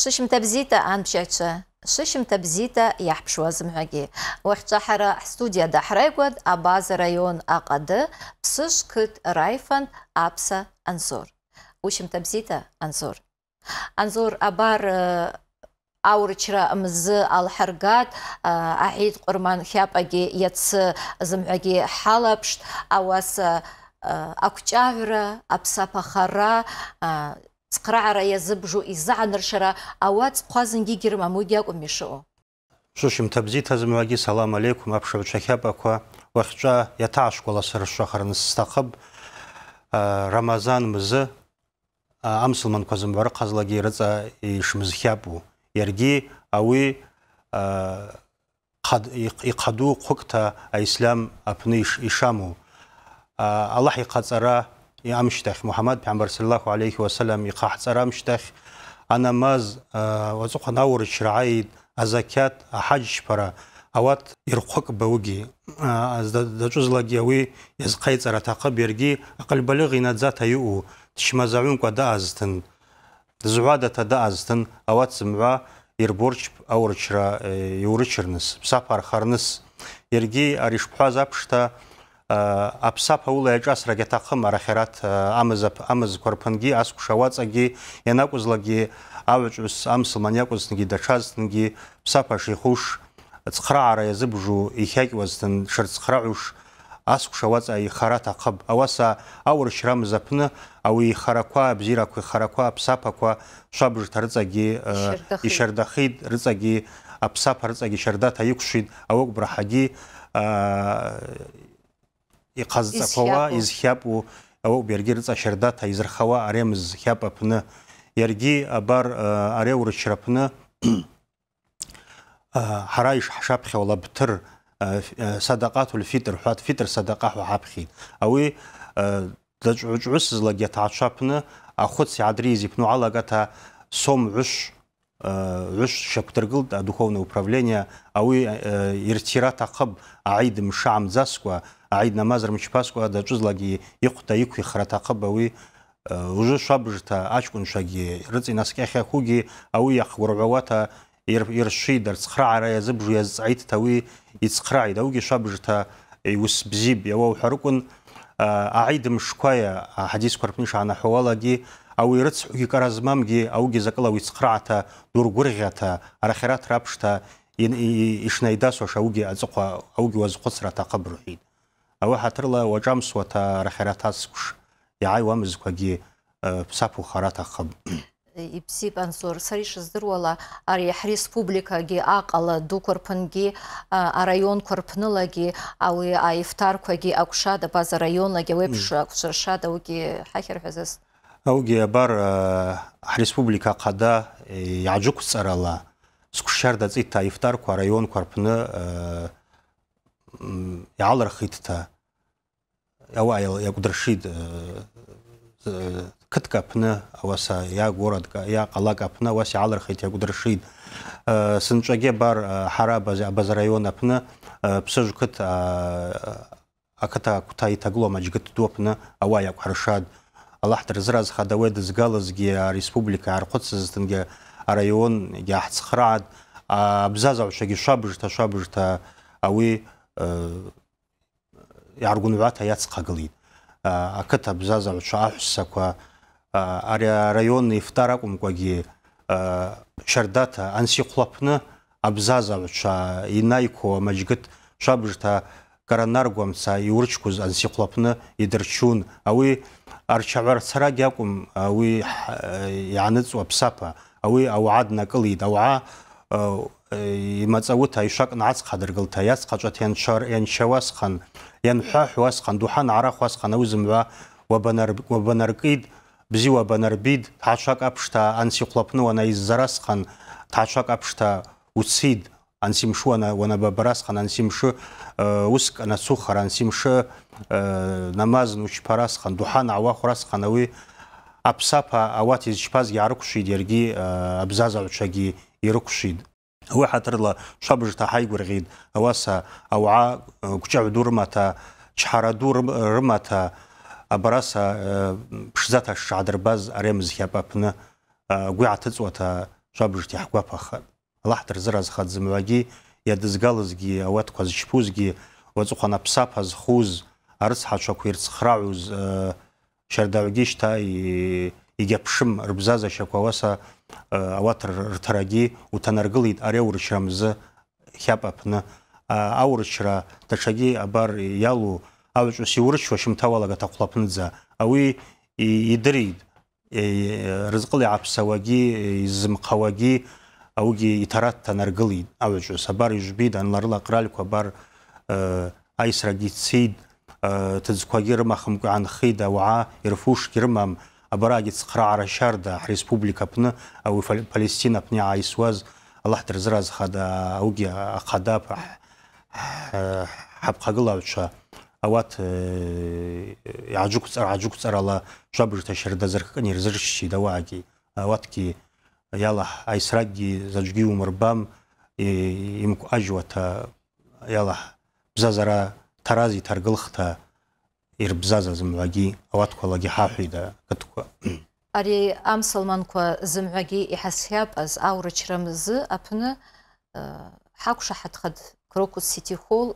ششمتا بزيتا عن بشاتشا шышымта бзита иаҳԥшуазымҳәагьы уахьча ҳара ҳстудиа даҳрагәад абаз раион аҟады ԥсыш қыҭ анзор бзита анзор анзор абар цхраара иазыбжу изааныршара ауа цхәазынгьы игьырмамугьы акәым ишыҟоу шышымҭа бзиҭ азымҩагьы салам алеиқум аԥшаҩцәа хьапақәа уахьҿа иаҭаашкәаласыршахараны сҭахып рамазан мзы бары қазылаги ҳазлагьы ирыҵа ишмызхьапу иаргьы ауи қаду хукта аислам апны ишамоу аллаҳ иҟаҵара амштах мухаммад пайғамбар саллаллаху алейхи уассалам иқаҳцара амштах анамаз азухан аур шрааид азакят аҳаҷшпара ауат ирхъвак бауги из даҿызлагьи берги, иазхъайцӏара атахъыпӏ иаргьи акъыльбалыгъ инадзата йаъу дшмазагӏвымкӏва тада дызгӏвадата даъазтын ауат зымгӏва йырборчпӏ аурчра йурычырныс псапархарныс иаргьи ари шбхӏваз апшта аԥсаԥа иаҿасрагь аҭахым арахьарат амызқәа рԥынгьы аскәша ауаҵагьы ианакәызлагьы аҩаҿус амсылман иакәызҭынгьы даҽазҭынгьы ԥсаԥа шихуш цхраара иазыбжу ихьакьуазҭын дшырцхраҳәуш аскәша ауаҵа ихара ҭахыб ауаса ауршьра амз ау ауи ихарақәа абзиарақәа ихарақәа аԥсаԥақәа швабжҭа рыҵагьы ишьардахит рыҵагьы аԥсаԥа рыҵагьы шьардаҭа иқәшит ауыгә иҟазҵақәауа изхьапу ауп иаргьы рыҵашьардаҭа изырхауа аремз хьап аԥны иаргьы абар ари аурычра аԥны ҳара ишҳшаԥхьауа лабҭыр садаҟаҭул фитр ҳәа фитр садаҟа ҳәа хапхи ауи даҿәыс злагьы аҭаацәа аԥны ахәыц иаадрис иԥну алагаҭа сом ҩыш ҩыш шьақәдыргылт адуховное управление ауи иртират ахъыб аидымша амӡаскәа عید نماز رو چپاس که در چوز لگی یک خطا یک خی خرطا قبه وی وجود جتا آج کن رد این که خوگی او یک ورگواتا یر شی در سخرا عرای زب روی عید تاوی وی ایت سخرا عید او بزیب یا جتا او یو او عید مشکای حدیث کربنیش عنا حوالا گی او رد اوی گی کارزمام گی او گی زکلا وی عطا دور گرگی عطا ار رابشتا این از قبر Э, э, ауи ҳаҭырла уаҿамсуата арахьара ҭацкәш иааиуамызқәагьы ԥсаԥухар аҭахым иԥсит ансор сара ишыздыруала ари ҳреспубликагьы аҟала дуқәа рԥынгьы араионқәа рԥнылагьы ауи аифтарқәагьы акәшада баз араионлагьы ауеиԥш акәшаршада аугьы ҳахьырҳәазаз аугьы абар э, ҳреспублика ахъада иаҿықәҵарала скәшарда ҵита аифтарқәа араионқәа рпны иаалырхитта ауаа иагәдыршит қыҭк аԥны ауаса я городка иа ҟалак аԥны ауас иаалырхит иагәдыршит сынцәагьы абар ҳара абаз раион аԥны ԥсыжә қыҭ ақыҭа ақәҭа иҭагылом аџьгыҭ ду аԥны ауаа иақәҳаршад аллаҳ дырзыразхад ауе дызгалызгьы ареспублика иаархәыцызтынгьы араион иаҳцхраад абзазаҩцәагьы шабжҭа шабжҭа ауи Э, иааргәынҩаҭа иацхагылеит э, ақыҭа бзаза рҽа аҳәссақәа э, ари араион ифтар акәымкәагьы шьардаҭа ансихәлаԥны абзазаҩцәа инаиқәо амаџьгыҭ шабжҭа каранаргәамца иурчқәоз ансихәлаԥны идырчун ауи арчаӷәарцарагьы акәым ауи иааныҵуа ԥсаԥа ауи ауаа днакылеит ауаа Э, имацауыт айшак нацк хадыргылта яс хачат ха янчавасхан хан духан арахуасхан аузымва вабанар вабанаркид бзи вабанарбид ташак апшта ансиқлапну ана хан ташак апшта усид ансимшу ана вана бабарасхан ансимшу э, уск ана сухар ансимшу э, намаз хан духан ауахурасхан ауи апсапа ауат изчпаз яркушид ерги абзазаучаги يركشيد هو حترلا شابج تهايغور غيد اواسا اوعا كوتشا دورماتا شحارا دورماتا ابراسا بشزاتا شادر باز ارمز هيابابنا غوي عتزواتا شابج تيحكوا فخر الله حتر زراز خاد زمواجي يدزغالزغي اوات كوزشبوزغي وزخانا بسافاز خوز ارس حاشا كويرس خراوز شرداوغيشتا игьаԥшым рбзазашьақәа ауаса э, ауаҭ рҭарагьы уҭанаргылеит ари аурчрамзы хьап аԥны аурчра даҽагьы абар иалу аҩҿус иурчуа шьымҭауалага ҭахәлаԥынӡа ауи идырит э, э, рызҟыла иааԥсауагьы изымхауагьы аугьы иҭара дҭанаргылеит аҩҿус абар ижәбеит анларыла аҟралқәа абар аисрагьы цеит ҭыӡқәагьы рымахымкәа иаанхеит ауаа ирфушгьы рымам абарагец храара шарда республика пны ауи палестина пни аисуаз аллах дырзыраз хада ауги э, ават хапхагылауча э, ауат аджукцар аджукцарала жабырта шарда зыркын ирзырши дауаги ауатки яла айсраги заджги умырбам имку ажвата яла бзазара тарази таргылхта ирбзаза зымгӏвагьи ауатква лагьихӏахӏвитӏ ари амсалманква зымгӏвагьи йхӏасйапӏаз аурычра мзы апны э, хӏакӏвшахӏатхатӏ крокус сити холл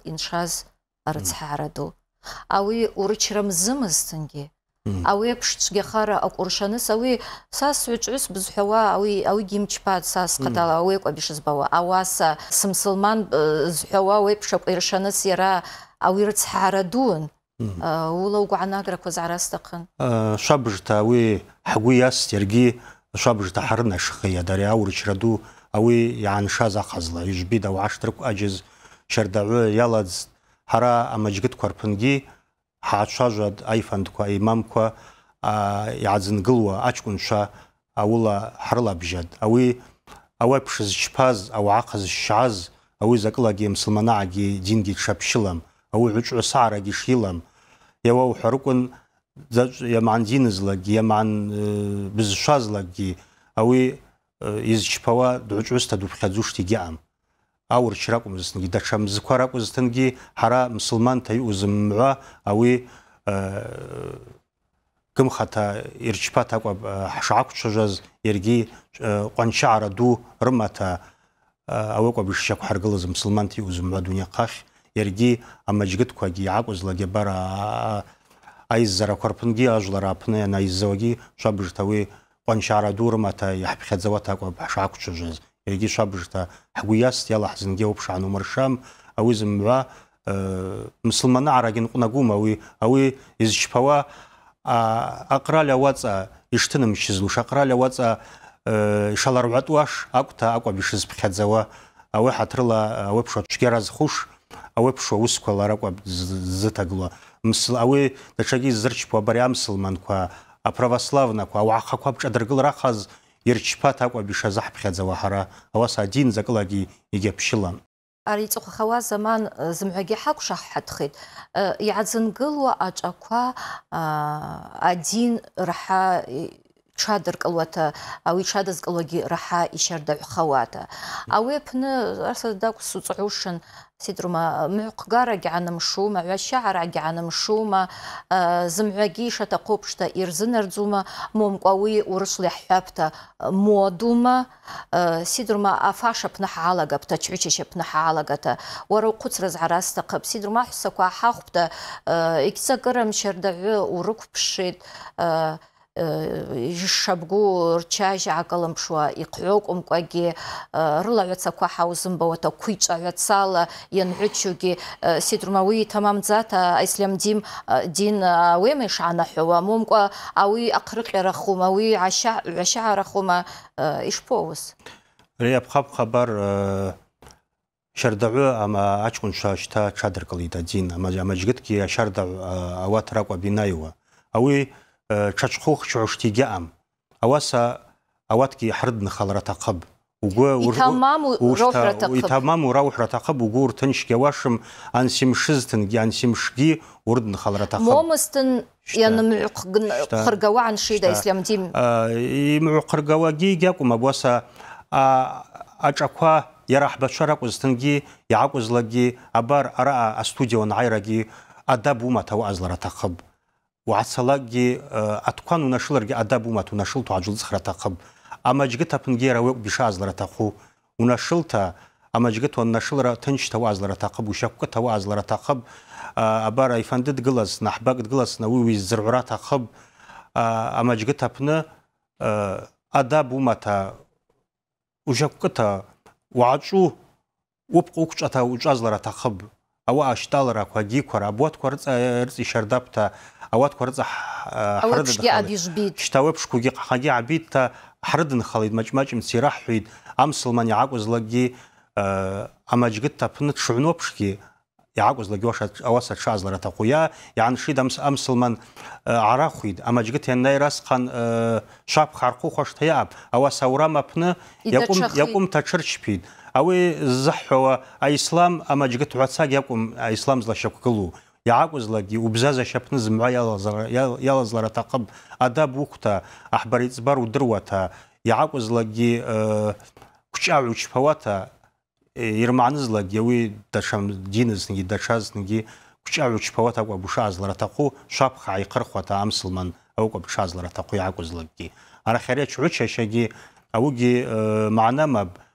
арыцхӏагӏара ду ауи урычра мзымызтынгьи ауи апш чвгьахара ауи са сгӏвычӏвгӏвыс ауигьи са схъатала ауи ауаса э, зхӏвауа ула угәаанаграқәа зара сҭахын шабжта ауи ҳгәы иаст иаргьы шабжта ҳарнашхиад ари аурчра ауи иааншаз ахазла ижбид ауаа шдрықәҟаџьыз шьардаҩы иалаӡ ҳара شا рԥынгьы ҳаацәажәад аифандқәа имамқәа иааӡынгылуа аҷкәынцәа аула ҳрылабжьад ауи ауаԥш зчԥаз ауаа ҟазшьааз ауи закӏылагьы мсылманаагьы дингьы дшаԥшьылам ауаҩ ҿыцаарагьы ишилам иауауҳәа рыкәын заҵә иаман динызлагьы иаман бызшазлагьы ауи изчпауа дуҿҩысҭа дуԥхьаӡушт егьаам аурчра акәмызҭынгьы даҽа мзқәа ракәызҭынгьы ҳара мсылманта иҟоу зыммгӏва ауи гымхата ирчпата акәа ҳшаақәцәажәаз иаргьи ҟәанчаара ду рымата ауи акәаб ишшьақәҳаргылыз мсылманта иҟоу зымгӏва дуниахъахь ерги амаҷгыдқәагьы иаакәызлак абара аиззара қәарԥынгьы ажәлар ааԥны ианаиззауагьы шабжта уи ҟәанчара ду рымаҭа иаҳԥхьаӡауата акәып ҳшаақәцәажәаз иаргьы шабжта ҳгәы иасит иалаҳзынгьы ауп шаанумыршам ауи зымгӏва э, мсылманаарагьы нҟәнагума ауи ауи изчпауа аҟраль ауаҵа ишҭынымшьызлуш аҟраль ауаҵа ишаларгӏватӏуаш э, акәта акәаб ишызԥхьаӡауа ауи ауи аԥшуа аусқәа ларакәа ззыҭагыло ауи даҽакгьы зырчпо абари амсылманқәа аправославнақәа ауаахақәа бҿадыргылар ахаз ирчпат акәаб ишазаҳԥхьаӡауа ҳара ауаса адин закылагьы игьаԥшьылам ари иҵыхәахауа заман э, зымҳәагьы ҳақәшаҳаҭхеит иааӡынгылуа э, аҿақәа адин раха ҽадыркылуата ауи йҽадызкӏылуагьи рахӏа йщардаӏвхауата ауи апны арса дакӏвс уцӏгӏушын ситӏрума мыгӏвхъгара гьгӏанымшума гӏващагӏара гьгӏанымшума зымгӏвагьи йшатахъу пшта йырзынардзума момкӏва ауи урышвла йхӏхӏвапта модума сидрума афаш апны хӏгӏалагапта чгӏвычащ апны хӏгӏалагата уара ухъвыцра згӏара стахъыпӏ сидрума ахӏвссаква гӏахӏахвпӏта йгьцӏакӏырам щардагӏвы урыквпшитӏ ишабгу рчажь гӏакӏалымшуа йхъгӏвокӏумкӏвагьи э, рылагӏвацаква хӏаузымбауата квичӏагӏвацала йангӏвычугьи э, ситрум э, ауи тамамдзата дим дин ауема йшгӏанахӏвауа момкӏва ауи ахърыкъьарахум ауи гӏващагӏарахума йшпоуыз ари апхъапӏ хабар щардагӏвы ама ачкӏвынчва щта тшадыркӏылитӏ адин амаджьгытгьи ащардагӏв ауат ауи ҽаҽхәых ҽгьаҟам ауаса ауатгьы ҳрыднхалра аҭахып угәы иҭамам ураухра аҭахып угәы урҭынчгьы ауашым ансимшызҭынгьы ансимшгьы урыднхалра шида момыстын ианымҩхыргауа аншида ислямдим имҩхыргауагьы игьакәым агәаса аҿақәа иара ҳбацәа ракәызҭынгьы иаакәызлагьы абар араҟа астудион айраги адабума умаҭа азлара аҭахып وعسلاجي أتقان ونشلرجي أدب وما تنشل تعجل زخرة تقب أما جقت أبنجيرا وق بشاز لرا تقو ونشلتا أما جقت ونشل را تنش تواز لرا تقب وشبكة تواز لرا تقب أبارا يفندد قلص نحباق قلص نووي زرعرا تقب أما أدب وما تا ауа ашталыра квадикора абуат кварца э, рц ишардапта ауат кварца хрдышке э, адижбит штауэпш куги хаги абитта хрдын халид мачмачим сирахуид ам яакузлаги э, амаджгитта пны тшунопшки يعقوز وش أوسط شازلرة تقويا يعني شيد أمس أمسلمن عراقيد أما اوي زحوا ислам ама جقت واتساق يقوم ايسلام زلا شبكلو убзаза لقي وبزازة شبن زمع يلا زلا تقب اداب وقتا احبار يتزبار ودروتا يعاقوز لقي كشاو وشفواتا يرمعنز لقي وي داشام دينز نجي داشاز نجي كشاو وشفواتا وبشاز لرا تقو شابخ عيقرخوتا امسلمان او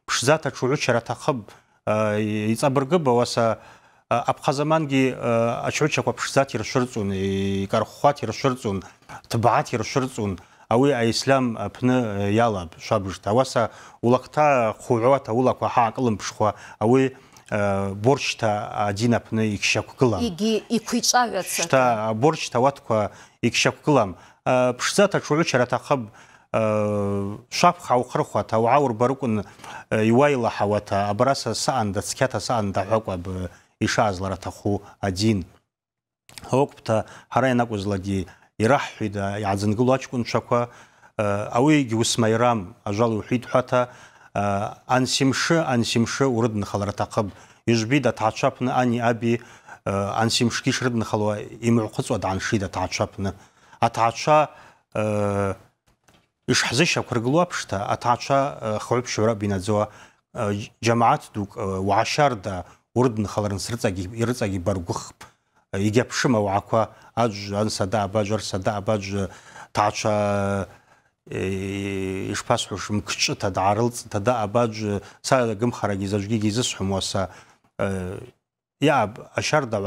пшзата чугӏу чаратахъыб йцӏабыргыпӏ э, ауаса э, апхъазамангьи э, ачгӏвычаква пшдзата йыршвырцӏун йкӏархвхвата йыршвырцӏун тбгӏата йыршвырцӏун ауи аислам апны йалапӏ швабыжта ауаса улакта хъугӏвата улаква хӏгӏакӏылымпшхуа ауи борщта адин апны йгьщаквгылам йгьи йквичӏвагӏваца борщта ауатква йгьщаквгылам пшдзата чугӏу чаратахъыб уаур хауқырхуата уаурбарыкәын э, хавата абраса саанда цқьата саанда ҳәакәаб ишаазлара э, аҭаху адин ауакәпта ҳара ианакәызлагьы ираҳҳәит иааӡынгыло аҷкәынцәақәа э, ауигьы усмаирам ажал иуҳәит ҳәата ансимшы ансимшы урыдынхалара аҭахып ижбит аҭаацәа апны ани аби ансимшгьы ишрыдынхалуа имыҩхыҵуа дааншит аҭаацәа апны аҭаацәа ишҳзышьақәыргыло аԥшҭа аҭаацәа хҩԥшьара бинаӡо џьамааҭ дук уаашьарда урд нхаларын ирыҵагьы баргәыхп егьи аԥшым ауаақәа аӡә ансада абаӡә арсада абаӡә ҭаацәа ишԥасҳәош мкҿыҭа даарылҵта даабаӡә сагымхарагьы заҵәгьы изысҳәом уаса иааб ашьарда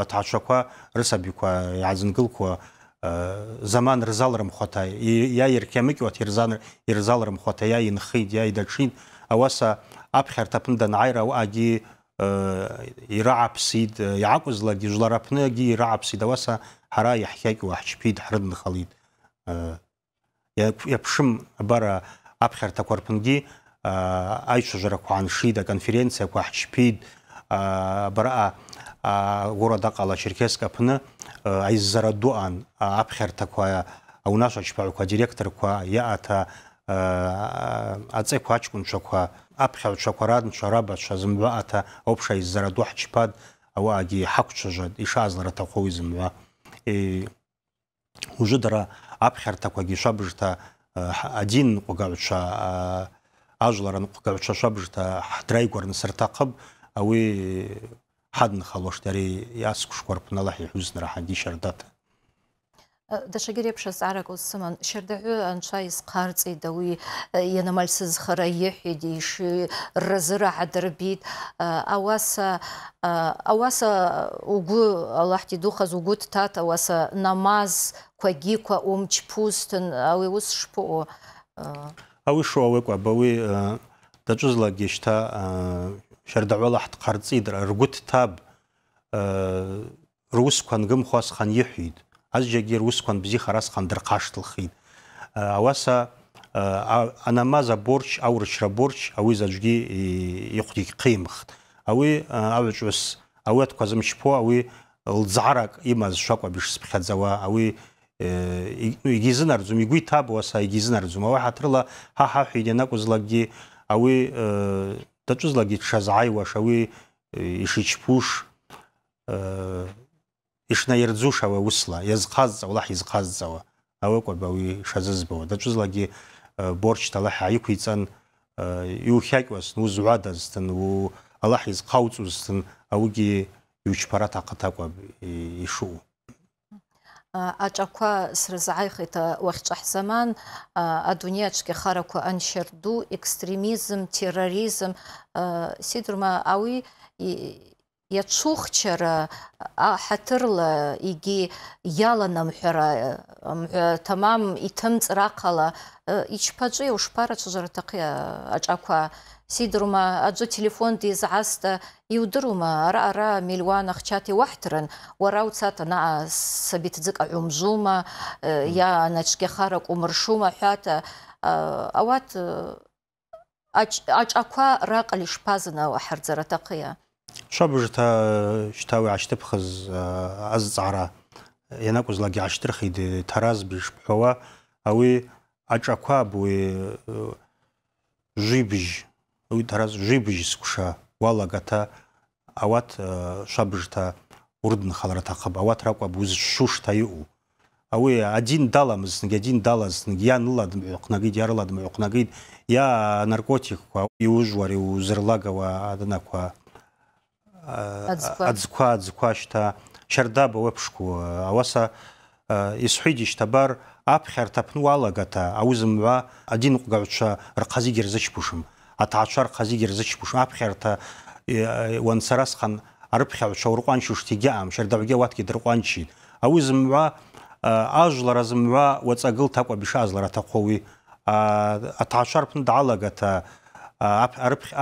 заман рызалырым хватай и я еркемик вот ирзан ирзалырым хватай я инхид я идачин а вас а апхер тапн да найра аги э, ирапсид э, якузла гижларапны аги ирапсид а вас а хара яхяк вахчпид хрдн халид э, я я пшим бара апхер такорпнги айчужара кванши да конференция кухчпид бара города Кала Черкеска пны ҟала э, черкесск аԥны аизара ду ан аԥхьарҭақәа аунашачпаҩқәа адиректорқәа иаҭа э, аҵеқәа аҷкәынцәақәа аԥхьаҩцәақәа ранцәа рабацәа зымҩаҭа ауԥш аизара ду ҳчԥад ауаагьы ҳақәцәажәад ишаазлар аҭаху и уже дара аԥхьарҭақәагьы э, один адин ҟәгаҩцәа ажәлар аныҟәгаҩцәа шабжҭа ҳдраигәарны сырҭахъып ауи ҳадн халошдари яскуш корпуналаҳи ҳузнра ҳанди шардата дашагереԥшыз аракәыз сыман шьардаҳәы анцәа изхарҵеит ауи ианамаль сызхара иҳәеит ишразыраҳа дырбит ауаса ауаса угәы аллаҳ дидухаз угәы дҭат ауаса намазқәагьиқәа умчԥусҭын ауи аус шԥыҟоу ауи шо ауекәаб ауи даҿызлагьы шьҭа ргут таб шардагӏвала э, хӏтхъарцӏитӏ ргвы дтапӏ руысква нгымхуа схъанйыхӏвитӏ харас руысква нбзихара схъандырхъаштылхитӏ э, аваса э, анамаз аборч аурчра борч ауи заджвгьи йыхъвда йгьхъимхтӏ ауи авчус ауи атква зымчпо ауи лдзгӏаракӏ имаз швакӏваб йшспхьадзауа ауи йгьизынардзум йгвы йтапӏ ауаса йгьизынардзум ауи ха ха хӏахӏвитӏ йанакӏвызлакӏгьи ауи дачӏвызлакӏгьи тшазгӏайуаш ауи йшичпуш йшнайырдзуш ауи ауысла йазхъазцӏа Аллахӏ йызхъазцӏауа ауи акӏвпӏ тала шазызбауа дачӏвызлакӏгьи борчта Аллахӏ гӏайыквицӏан йухакӏьуазтын уызгӏвадазтын Аллахӏ йызхъауцӏузтын ауыгьи йучпарата ахъат акӏвпӏ آج اکوا سرزعی خیلی وقت جه زمان دنیا خارکو انشردو اکستریمیزم، تیراریزم سیدرما اوی иацәухчара аҳаҭырла егьи иаланамҳәара тамам иҭымҵра ахала ичԥаҿи ушԥарацәажәарҭахи аҿақәа сидрума аӡәы телефон дизҳазта иудырума ара ара милуан ахчат иуаҳҭарын уара уцат анаҟа сабиҭӡык аҳәумжума я аначгьахарак умыршума ҳәата ауат аҿақәа раҟала ишԥазанау аҳарӡараҭахия شابجتا شتاوي عشتب خز عشتبخز أزعرا يناقوز لاجي عشترخي دي تراز بيش بحوا أوي أجاكوا بوي جيبج أوي تراز جيبج سكوشا والا قتا أوات شابجتا وردن خلرة تقب أوات راقوا بوز شوش تايقو ауи один даламызсынг один даласынг я нылладым оқнагид يا ناركوتيك я наркотикква иужвар иузырлагава аданаква ئەزکوا ئەزکوا شتا شەردا بەوە پشکو ئەوەسە ئیسحیدی شتەبەر ئاپخێرتەپن وا لەگەتە ئەوزم وا ئەدین атачар ڕقەزی گرزش پوشم ئەتاچار قەزی گرزش پوشم ئاپخێرتە وەنسەرسخەن ئەربخێوتشە ڕقان شوشتیگە ئەم شەردەبگە واتکی درقان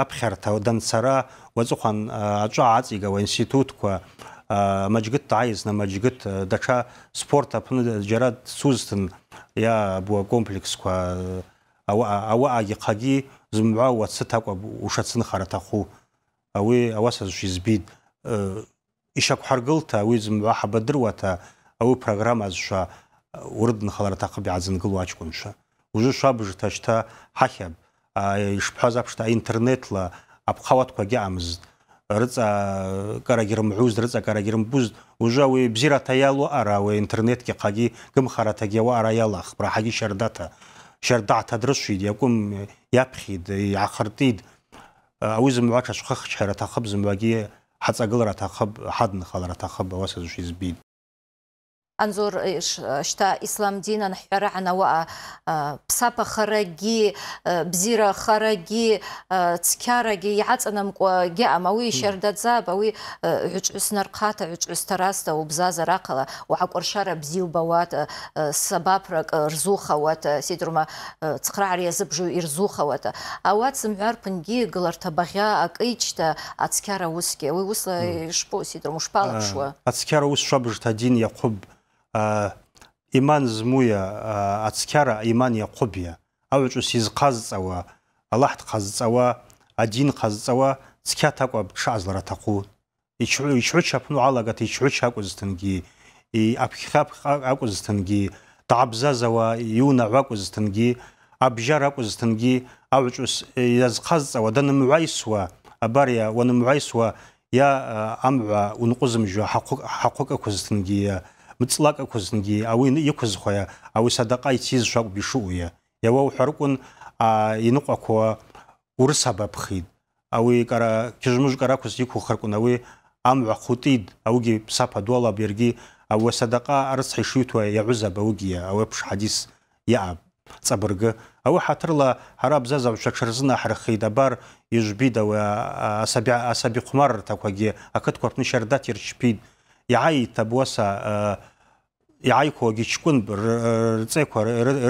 аԥхьарҭа данцара уаҵыхәан аҿы ааҵигауа аинститутқәа маџьгыҭ дааизны маџьгыҭ даҽа спорт аԥны џьара дцузҭын иаабуа комплексқәа ауаҟагьы хагьы зымгәа уацыҭ акәа ушацынхара аҭаху ауи ауаса избит ишьақәҳаргылҭа ауи зымгәа ҳабадыруаҭа ауи программа зшәа урыдынхалара аҭахып иааӡынгыло аҷкәынцәа. Ужы шәабжҭа шьҭа ҳахьаб ишбҳәаз э, аԥшҭа интернетла аԥхауатқәа агьаамызт рыҵакарагьы рымҳәузд рыҵакарагьы рымбузд уже ауи бзирата йалуаъара ауи интернетгьи хъагьи гымхаратагьи ауаъара йалахпӏ рахӏагьи щардата щардагӏта дрышвитӏ э, э, йакӏвым йапхьитӏ йгӏахыртӏитӏ ауи зымгӏва тшашвхыхчара атахъыпӏ зымгӏвагьи хӏацӏагылра атахъыпӏ хӏадынхалра атахъыпӏ ауаса зышв йызбитӏ анзор шта ислам дина нхара анава псапа хараги бзира хараги цкяраги яцанамкуа геам ауи шардадзаб ауи гӯчӯс нархата гӯчӯс тараста убзазар акала уакӯршара бзиубават сабабрак рзухават седрума цхраари азыбжу ирзухават ауа цымгӯар пынги гылартабагъя акӏичта ацкяра уски ауи шпо седрума шпалапшуа ацкяра ус шабжта дин якуб иман змуя ацқьара иман иахъубия сиз йызхъазцӏауа аллахт дхъазцӏауа адин хъазцӏауа цқьа тӏакӏва дшаъазлара атахъу йчгӏвыча апны гӏалагата йчгӏвыча акӏвызтынгьи апхьхьа акӏвызтынгьи дгӏабзазауа йунагӏва акӏвызтынгьи абжьар акӏвызтынгьи агӏвчӏвыс э, йазхъазцӏауа данымгӏвайсуа абария уанымгӏвайсуа йа амгӏва ункъвызымжьуа хӏахъвыкӏаквызтынгьи мыцлакӏаквызынгьи ауи йыквызхуа ауи садакъа йтизшва акӏвпӏ йшаъу йауа ухӏварыквын йныкъваква урысабапхитӏ ауи кӏара кьыжвмыжв кӏараквыз йыквухырквын ауи амгӏва хутӏитӏ ауыгьи псапа дуалапӏ йаргьи ауи садакъа арыцхӏа йшйутуа йагӏвызапӏ ауыгьи ауи апш хӏадис йаъапӏ цӏабыргы ауи хӏатырла хӏара бзазагӏвчва тшырзына абар йыжвбитӏ ауи асаби акытква абуаса يعيقو جيشكون بر تسيكو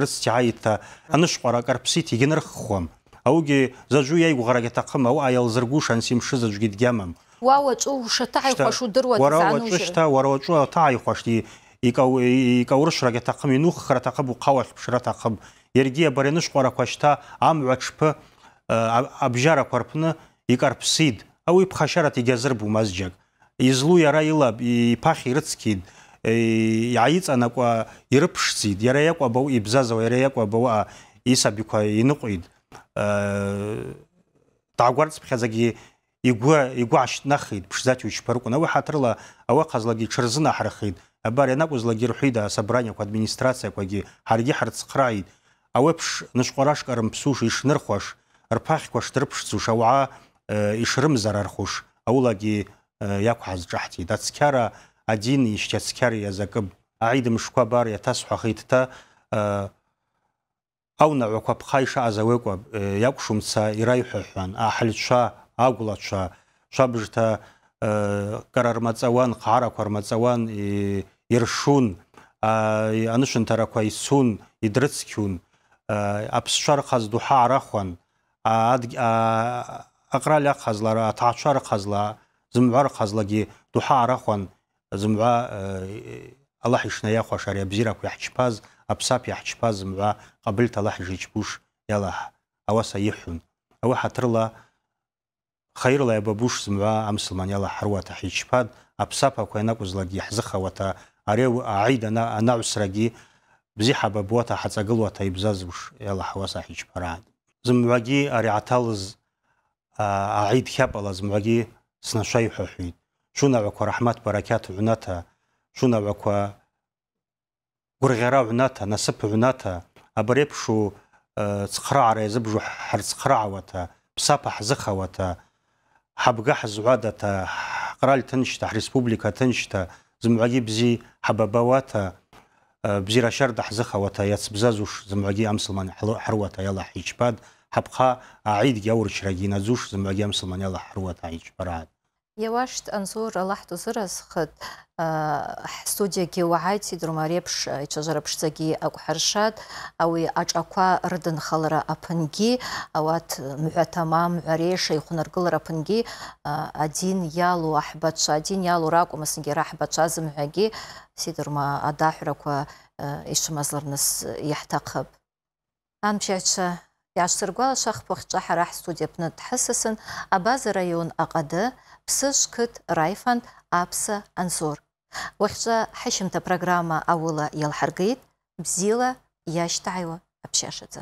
رس تعيتا أنشقرا كربسيتي جنر خوام أوجي زجو يعيقو غرقة تقم أو أيال زرقوش أنسيم شزج جد جامم واوتشو شتاعي خوشو دروا وراوتشو شتا وراوتشو تاعي خوش دي يكو يكورش رقة تقم ينوخ خرا تقب وقاوش بشرا تقب يرجيا برينش قرا خوشتا عم Э, иааиҵанакуа ирыԥшӡеит иара иакәабау ибзазауа иара иакәабау исабиқәа иныҟәеит э, даагәарцыԥхьаӡагьы игәы игәы аашьҭнахит ԥшӡаҭҩчқәа рҟән ауи ҳаҭырла ауахазлагьы иҽырзынаҳархеит абар ианакәызлагьы рҳәит асобраниақәа администрациақәагьы ҳаргьы ҳарцхрааит ауеиԥш нышҟәарашка рымԥсуш ишнырхуаш рԥахьқәа шдрыԥшӡуш ауаа ишрымзарархуш э, аулагьы иақәҳазҿаҳҵеит ацқьара адин ишьҭацқьариа закып аидымшқәа абар иаҭасҳәахит ҭа э, аунаҩақәа ԥха ишааз ауекәа иакәшумца э, ираиҳәаҳәан аҳлцәа э, карармацаван шәабжҭа кара рмаҵауан ҟаарақәа рмаҵауан иршун анышәынҭарақәа ицун идрыцқьун аԥсцәа рхаз дуҳа арахәан аҟра лаҟхазла аҭаацәа рхазла зымҳәа рхазлагьы духа арахәан ზუმა ალაჰი შნაია ხუშარია ბზირა ქიჩფაზ აფსაფ ჩფაზ ზუმა ყაბილ ტალაჰი ჯიჩბუშ ялა ავასა იჰუნ ავა ჰატრლა ხაირლა ებაბუშ ზუმა ამსლმან ялა ჰარვათა ჩფად აფსაფა ქენა ყუზლაგი ჰზხავათა არე აიდანა ანაუსრაგი ბზი ჰაბაბუათა ჰაცაგლუათა იბზაზუშ ялა ავასა ჩფრად ზუმაგი არე ათალ აიდ ხაპალა ზუმაგი სნაშაი ჰუჰიდ شونا وكو رحمات بركات عناتا شونا وكو غرغرا عناتا نسب عناتا أبريب شو تخرع ريزب جو حر تخرع وتا بسابح زخا وتا حبقا حزوادة قرال تنشتا حرسبوبليكا تنشتا زمعجي بزي حباباواتا بزيرا شرد حزخا وتا ياتس بزازوش زمعجي أمسلمان حروتا يلا حيش باد حبقا عيد جاور شراجينا زوش زمعجي أمسلمان يلا حروتا حيش براد Явашт Ансур Аллахту зырасхыт ҳстудиягьы э, уааицит Румарепш э, ичажварапшдзагьи акӏвхӏыршатӏ ауи ашӏаква рыдынхалра апынгьи ауат мгӏва тамам мгӏва реша йхъвнаргылра апынгьи э, адин ялу ахбатша адин йалу ракӏвмасынгьи рахӏбачва зымгӏвагьи сидырма адахӏвраква йшвымазлырныс йхӏтахъыпӏ. Амчагӏвчва Иаашсыргәалашахп уахьча харах студия апны дҳысысын Абазы район Ағады Ԥсы Райфан раифанд Аԥса Анзор. Уахьча ҳашьымҭа программа ауыла елхаргейд, бзила иашьҭааиуа апшашыды.